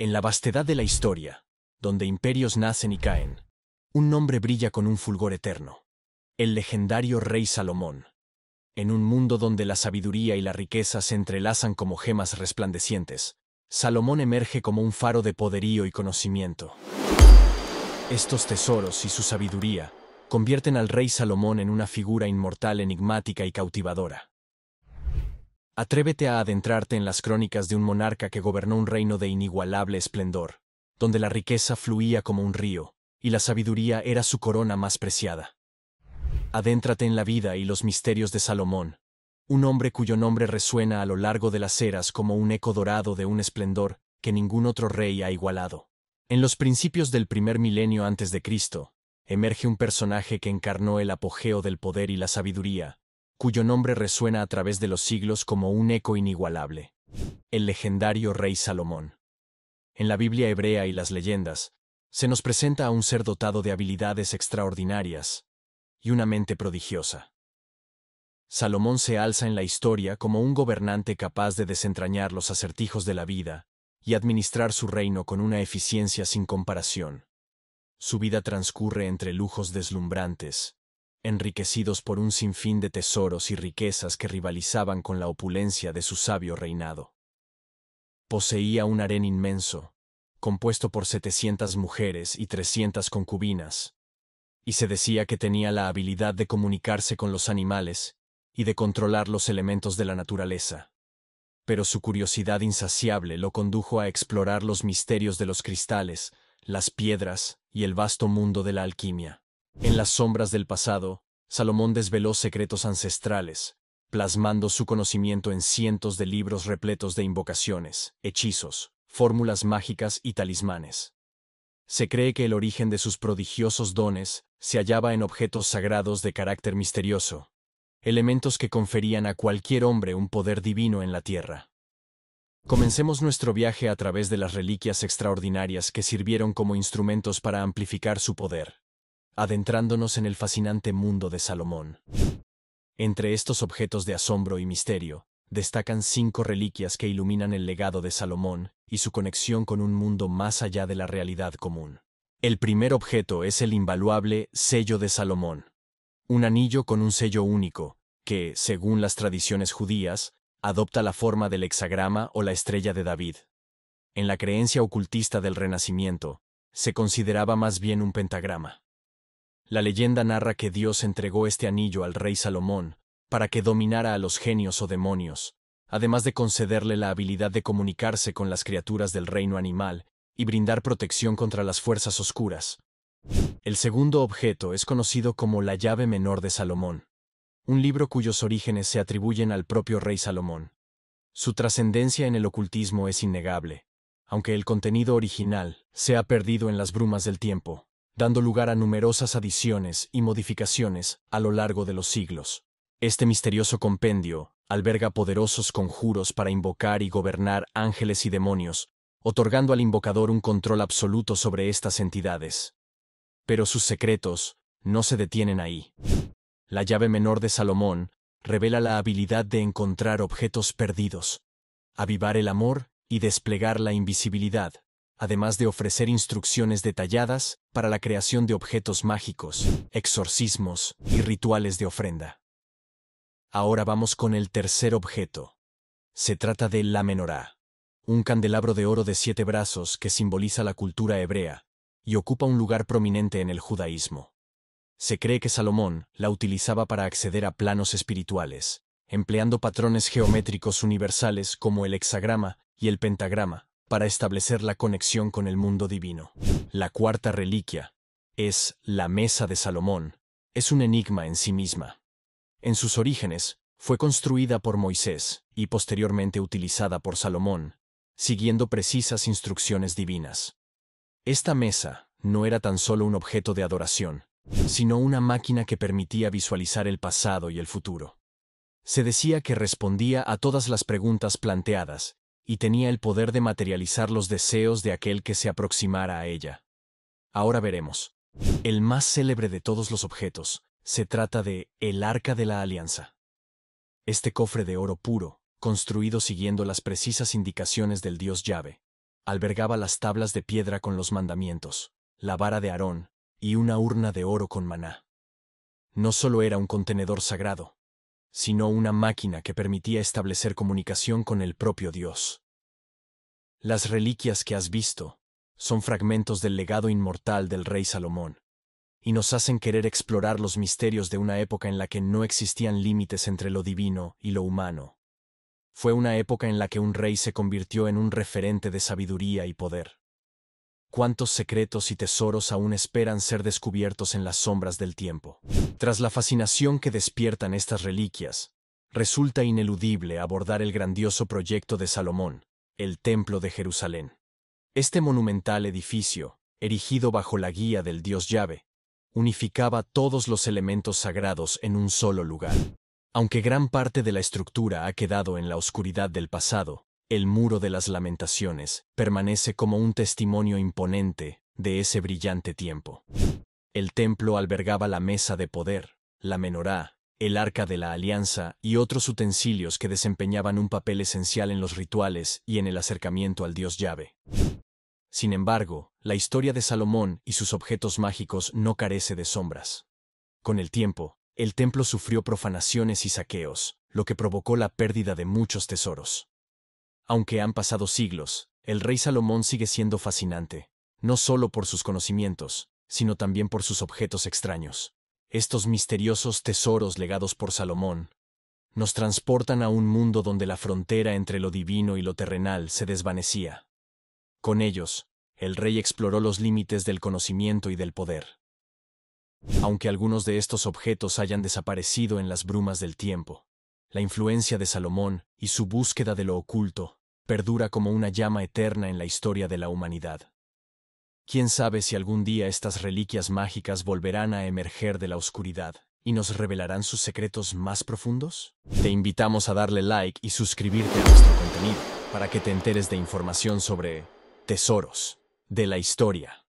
En la vastedad de la historia, donde imperios nacen y caen, un nombre brilla con un fulgor eterno, el legendario rey Salomón. En un mundo donde la sabiduría y la riqueza se entrelazan como gemas resplandecientes, Salomón emerge como un faro de poderío y conocimiento. Estos tesoros y su sabiduría convierten al rey Salomón en una figura inmortal enigmática y cautivadora. Atrévete a adentrarte en las crónicas de un monarca que gobernó un reino de inigualable esplendor, donde la riqueza fluía como un río, y la sabiduría era su corona más preciada. Adéntrate en la vida y los misterios de Salomón, un hombre cuyo nombre resuena a lo largo de las eras como un eco dorado de un esplendor que ningún otro rey ha igualado. En los principios del primer milenio antes de Cristo, emerge un personaje que encarnó el apogeo del poder y la sabiduría, cuyo nombre resuena a través de los siglos como un eco inigualable, el legendario rey Salomón. En la Biblia hebrea y las leyendas, se nos presenta a un ser dotado de habilidades extraordinarias y una mente prodigiosa. Salomón se alza en la historia como un gobernante capaz de desentrañar los acertijos de la vida y administrar su reino con una eficiencia sin comparación. Su vida transcurre entre lujos deslumbrantes, enriquecidos por un sinfín de tesoros y riquezas que rivalizaban con la opulencia de su sabio reinado. Poseía un harén inmenso, compuesto por 700 mujeres y 300 concubinas, y se decía que tenía la habilidad de comunicarse con los animales y de controlar los elementos de la naturaleza. Pero su curiosidad insaciable lo condujo a explorar los misterios de los cristales, las piedras y el vasto mundo de la alquimia. En las sombras del pasado, Salomón desveló secretos ancestrales, plasmando su conocimiento en cientos de libros repletos de invocaciones, hechizos, fórmulas mágicas y talismanes. Se cree que el origen de sus prodigiosos dones se hallaba en objetos sagrados de carácter misterioso, elementos que conferían a cualquier hombre un poder divino en la tierra. Comencemos nuestro viaje a través de las reliquias extraordinarias que sirvieron como instrumentos para amplificar su poder adentrándonos en el fascinante mundo de Salomón. Entre estos objetos de asombro y misterio, destacan cinco reliquias que iluminan el legado de Salomón y su conexión con un mundo más allá de la realidad común. El primer objeto es el invaluable sello de Salomón, un anillo con un sello único, que, según las tradiciones judías, adopta la forma del hexagrama o la estrella de David. En la creencia ocultista del Renacimiento, se consideraba más bien un pentagrama. La leyenda narra que Dios entregó este anillo al rey Salomón para que dominara a los genios o demonios, además de concederle la habilidad de comunicarse con las criaturas del reino animal y brindar protección contra las fuerzas oscuras. El segundo objeto es conocido como la llave menor de Salomón, un libro cuyos orígenes se atribuyen al propio rey Salomón. Su trascendencia en el ocultismo es innegable, aunque el contenido original se ha perdido en las brumas del tiempo dando lugar a numerosas adiciones y modificaciones a lo largo de los siglos. Este misterioso compendio alberga poderosos conjuros para invocar y gobernar ángeles y demonios, otorgando al invocador un control absoluto sobre estas entidades. Pero sus secretos no se detienen ahí. La llave menor de Salomón revela la habilidad de encontrar objetos perdidos, avivar el amor y desplegar la invisibilidad, además de ofrecer instrucciones detalladas para la creación de objetos mágicos, exorcismos y rituales de ofrenda. Ahora vamos con el tercer objeto. Se trata de la menorá, un candelabro de oro de siete brazos que simboliza la cultura hebrea y ocupa un lugar prominente en el judaísmo. Se cree que Salomón la utilizaba para acceder a planos espirituales, empleando patrones geométricos universales como el hexagrama y el pentagrama para establecer la conexión con el mundo divino. La cuarta reliquia es la Mesa de Salomón. Es un enigma en sí misma. En sus orígenes, fue construida por Moisés y posteriormente utilizada por Salomón, siguiendo precisas instrucciones divinas. Esta mesa no era tan solo un objeto de adoración, sino una máquina que permitía visualizar el pasado y el futuro. Se decía que respondía a todas las preguntas planteadas y tenía el poder de materializar los deseos de aquel que se aproximara a ella. Ahora veremos. El más célebre de todos los objetos, se trata de el Arca de la Alianza. Este cofre de oro puro, construido siguiendo las precisas indicaciones del dios llave, albergaba las tablas de piedra con los mandamientos, la vara de Aarón y una urna de oro con maná. No solo era un contenedor sagrado, sino una máquina que permitía establecer comunicación con el propio Dios. Las reliquias que has visto son fragmentos del legado inmortal del rey Salomón, y nos hacen querer explorar los misterios de una época en la que no existían límites entre lo divino y lo humano. Fue una época en la que un rey se convirtió en un referente de sabiduría y poder cuántos secretos y tesoros aún esperan ser descubiertos en las sombras del tiempo. Tras la fascinación que despiertan estas reliquias, resulta ineludible abordar el grandioso proyecto de Salomón, el Templo de Jerusalén. Este monumental edificio, erigido bajo la guía del dios llave, unificaba todos los elementos sagrados en un solo lugar. Aunque gran parte de la estructura ha quedado en la oscuridad del pasado, el muro de las lamentaciones permanece como un testimonio imponente de ese brillante tiempo. El templo albergaba la mesa de poder, la menorá, el arca de la alianza y otros utensilios que desempeñaban un papel esencial en los rituales y en el acercamiento al dios llave. Sin embargo, la historia de Salomón y sus objetos mágicos no carece de sombras. Con el tiempo, el templo sufrió profanaciones y saqueos, lo que provocó la pérdida de muchos tesoros. Aunque han pasado siglos, el rey Salomón sigue siendo fascinante, no solo por sus conocimientos, sino también por sus objetos extraños. Estos misteriosos tesoros legados por Salomón nos transportan a un mundo donde la frontera entre lo divino y lo terrenal se desvanecía. Con ellos, el rey exploró los límites del conocimiento y del poder. Aunque algunos de estos objetos hayan desaparecido en las brumas del tiempo, la influencia de Salomón y su búsqueda de lo oculto perdura como una llama eterna en la historia de la humanidad. Quién sabe si algún día estas reliquias mágicas volverán a emerger de la oscuridad y nos revelarán sus secretos más profundos? Te invitamos a darle like y suscribirte a nuestro contenido para que te enteres de información sobre tesoros de la historia.